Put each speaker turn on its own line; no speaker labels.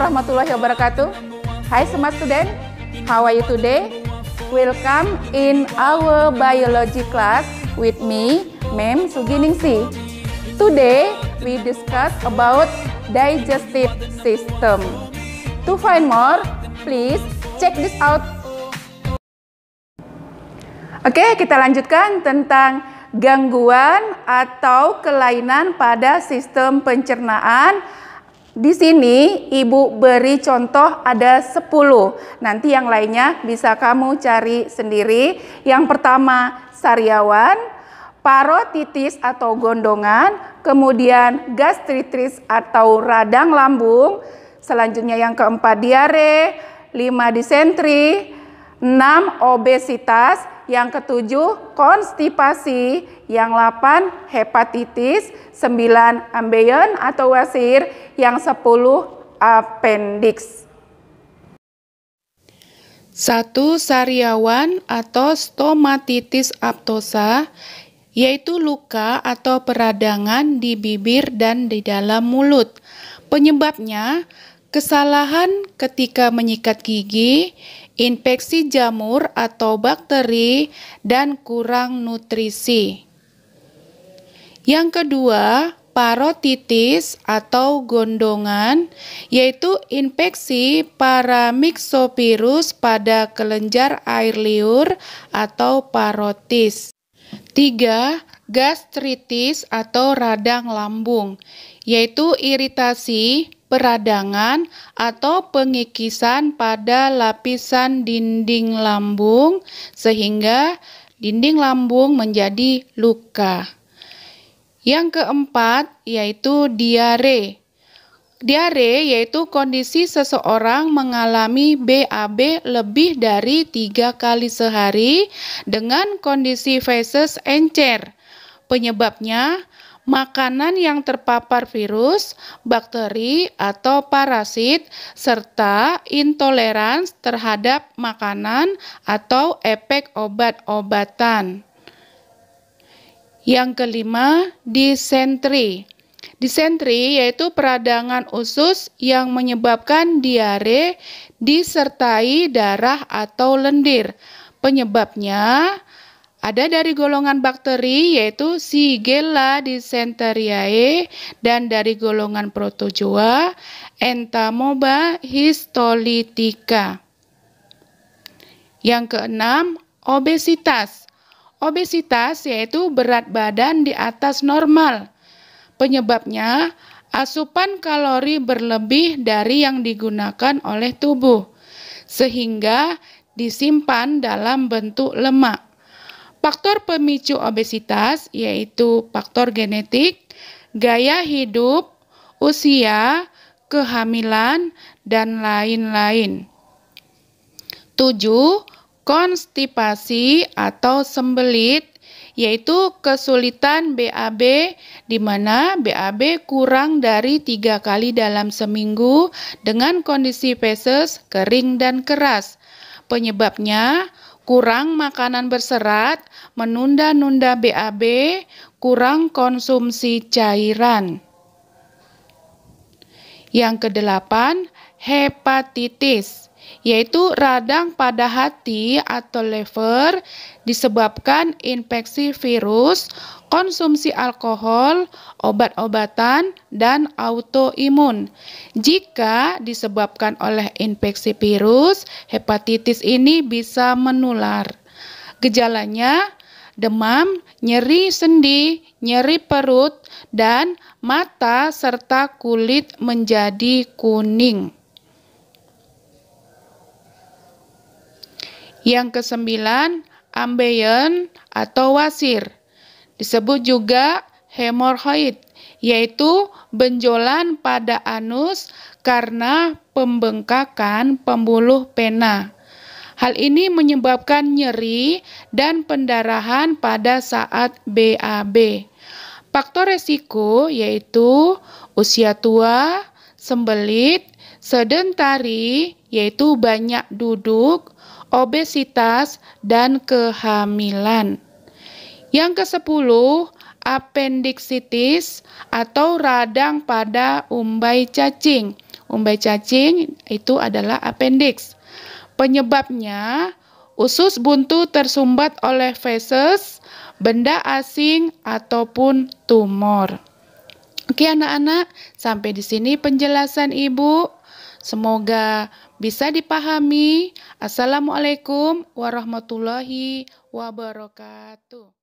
warahmatullahi wabarakatuh. Hai smart student, how are you today? Welcome in our biology class with me, Ma'am Suginingsi. Today, we discuss about digestive system. To find more, please check this out. Oke, kita lanjutkan tentang gangguan atau kelainan pada sistem pencernaan di sini ibu beri contoh ada 10. Nanti yang lainnya bisa kamu cari sendiri. Yang pertama sariawan, parotitis atau gondongan, kemudian gastritis atau radang lambung, selanjutnya yang keempat diare, lima disentri, enam obesitas, yang ketujuh konstipasi, yang delapan hepatitis, sembilan ambeien atau wasir, yang sepuluh appendix. Satu sariawan atau stomatitis aptosa yaitu luka atau peradangan di bibir dan di dalam mulut. Penyebabnya kesalahan ketika menyikat gigi, infeksi jamur atau bakteri, dan kurang nutrisi. Yang kedua, parotitis atau gondongan, yaitu infeksi paramyxovirus pada kelenjar air liur atau parotis. Tiga, Gastritis atau radang lambung, yaitu iritasi, peradangan atau pengikisan pada lapisan dinding lambung sehingga dinding lambung menjadi luka. Yang keempat yaitu diare. Diare yaitu kondisi seseorang mengalami BAB lebih dari tiga kali sehari dengan kondisi feses encer. Penyebabnya makanan yang terpapar virus, bakteri, atau parasit, serta intoleransi terhadap makanan atau efek obat-obatan. Yang kelima, disentri. Disentri yaitu peradangan usus yang menyebabkan diare disertai darah atau lendir. Penyebabnya ada dari golongan bakteri yaitu Shigella dysenteriae dan dari golongan protozoa Entamoeba histolytica. Yang keenam, obesitas. Obesitas yaitu berat badan di atas normal. Penyebabnya asupan kalori berlebih dari yang digunakan oleh tubuh sehingga disimpan dalam bentuk lemak. Faktor pemicu obesitas yaitu faktor genetik, gaya hidup, usia, kehamilan, dan lain-lain. 7. Konstipasi atau sembelit yaitu kesulitan BAB di mana BAB kurang dari tiga kali dalam seminggu dengan kondisi feses kering dan keras. Penyebabnya kurang makanan berserat, menunda-nunda BAB, kurang konsumsi cairan. Yang kedelapan, hepatitis yaitu radang pada hati atau liver disebabkan infeksi virus, konsumsi alkohol, obat-obatan, dan autoimun. Jika disebabkan oleh infeksi virus, hepatitis ini bisa menular. Gejalanya demam, nyeri sendi, nyeri perut, dan mata serta kulit menjadi kuning. Yang kesembilan, ambeien atau wasir. Disebut juga hemorhoid, yaitu benjolan pada anus karena pembengkakan pembuluh pena. Hal ini menyebabkan nyeri dan pendarahan pada saat BAB. Faktor resiko yaitu usia tua, sembelit, sedentari, yaitu banyak duduk, obesitas, dan kehamilan. Yang ke-10, appendicitis atau radang pada umbai cacing. Umbai cacing itu adalah appendix. Penyebabnya usus buntu tersumbat oleh feses, benda asing ataupun tumor. Oke anak-anak, sampai di sini penjelasan Ibu. Semoga bisa dipahami. Assalamualaikum warahmatullahi wabarakatuh.